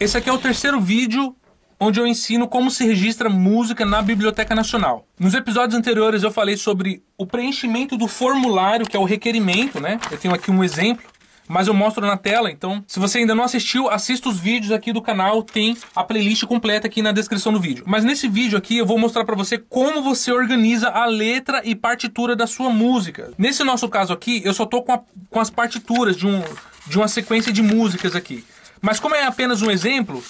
Esse aqui é o terceiro vídeo onde eu ensino como se registra música na Biblioteca Nacional. Nos episódios anteriores eu falei sobre o preenchimento do formulário, que é o requerimento, né? Eu tenho aqui um exemplo, mas eu mostro na tela, então se você ainda não assistiu, assista os vídeos aqui do canal, tem a playlist completa aqui na descrição do vídeo. Mas nesse vídeo aqui eu vou mostrar para você como você organiza a letra e partitura da sua música. Nesse nosso caso aqui, eu só tô com, a, com as partituras de, um, de uma sequência de músicas aqui. Mas como é apenas um exemplo,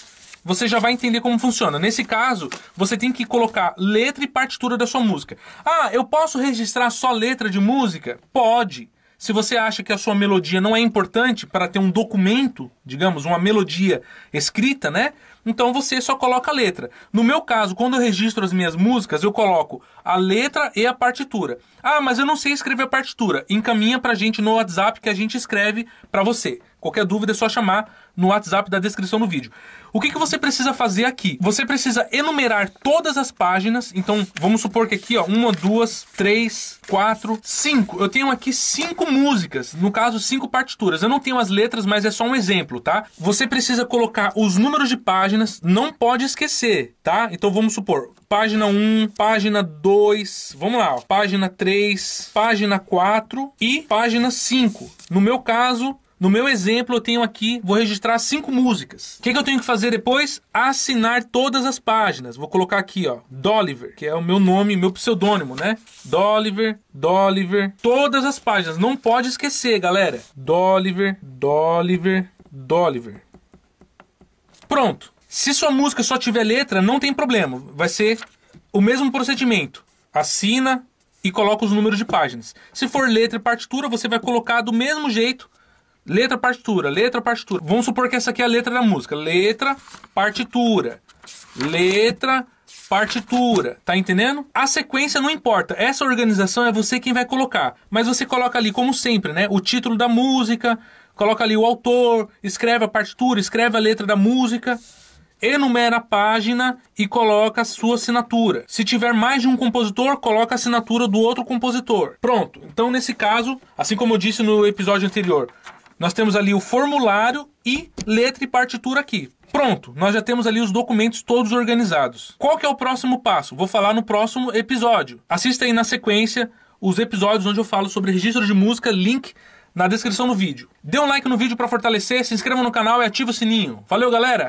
você já vai entender como funciona. Nesse caso, você tem que colocar letra e partitura da sua música. Ah, eu posso registrar só letra de música? Pode. Se você acha que a sua melodia não é importante para ter um documento, digamos, uma melodia escrita, né? Então você só coloca a letra. No meu caso, quando eu registro as minhas músicas, eu coloco a letra e a partitura. Ah, mas eu não sei escrever a partitura. Encaminha pra gente no WhatsApp que a gente escreve para você. Qualquer dúvida é só chamar no WhatsApp da descrição do vídeo. O que, que você precisa fazer aqui? Você precisa enumerar todas as páginas. Então, vamos supor que aqui, ó, uma, duas, três, quatro, cinco. Eu tenho aqui cinco músicas, no caso, cinco partituras. Eu não tenho as letras, mas é só um exemplo, tá? Você precisa colocar os números de páginas páginas, não pode esquecer, tá? Então vamos supor, página 1, página 2, vamos lá, ó, página 3, página 4 e página 5. No meu caso, no meu exemplo, eu tenho aqui, vou registrar cinco músicas. O que, que, eu tenho que fazer depois? Assinar todas as páginas. Vou colocar aqui, ó, Dolliver, que é o meu nome, meu pseudônimo, né? Dolliver, Dolliver, todas as páginas. Não pode esquecer, galera. Dolliver, Dolliver, Dolliver. Pronto. Se sua música só tiver letra, não tem problema. Vai ser o mesmo procedimento. Assina e coloca os números de páginas. Se for letra e partitura, você vai colocar do mesmo jeito. Letra, partitura, letra, partitura. Vamos supor que essa aqui é a letra da música. Letra, partitura. Letra, partitura. Tá entendendo? A sequência não importa. Essa organização é você quem vai colocar. Mas você coloca ali, como sempre, né? O título da música, coloca ali o autor, escreve a partitura, escreve a letra da música enumera a página e coloca a sua assinatura. Se tiver mais de um compositor, coloca a assinatura do outro compositor. Pronto. Então, nesse caso, assim como eu disse no episódio anterior, nós temos ali o formulário e letra e partitura aqui. Pronto, nós já temos ali os documentos todos organizados. Qual que é o próximo passo? Vou falar no próximo episódio. Assista aí na sequência os episódios onde eu falo sobre registro de música, link na descrição do vídeo. Dê um like no vídeo para fortalecer, se inscreva no canal e ative o sininho. Valeu, galera!